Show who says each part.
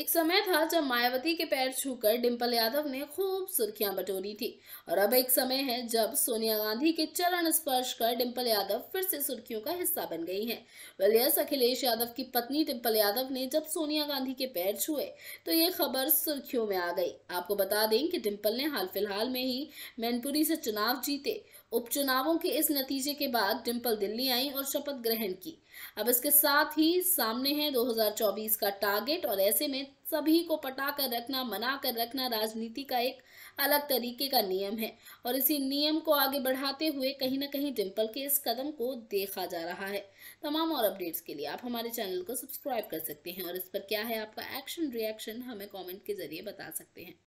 Speaker 1: एक समय था जब मायावती के पैर छूकर डिंपल यादव ने खूब सुर्खियां बटोरी थी और अब एक समय है जब सोनिया गांधी के चरण स्पर्श कर डिंपल यादव फिर से सुर्खियों का हिस्सा बन गई हैं वेल यस अखिलेश यादव की पत्नी डिंपल यादव ने जब सोनिया गांधी के पैर छुए तो ये खबर सुर्खियों में आ गई आपको बता दें कि डिम्पल ने हाल फिलहाल में ही मैनपुरी से चुनाव जीते उपचुनावों के इस नतीजे के बाद डिम्पल दिल्ली आई और शपथ ग्रहण की अब इसके साथ ही सामने है 2024 का टारगेट और ऐसे में सभी को पटा कर रखना मना कर रखना राजनीति का एक अलग तरीके का नियम है और इसी नियम को आगे बढ़ाते हुए कहीं ना कहीं डिम्पल के इस कदम को देखा जा रहा है तमाम और अपडेट्स के लिए आप हमारे चैनल को सब्सक्राइब कर सकते हैं और इस पर क्या है आपका एक्शन रिएक्शन हमें कॉमेंट के जरिए बता सकते हैं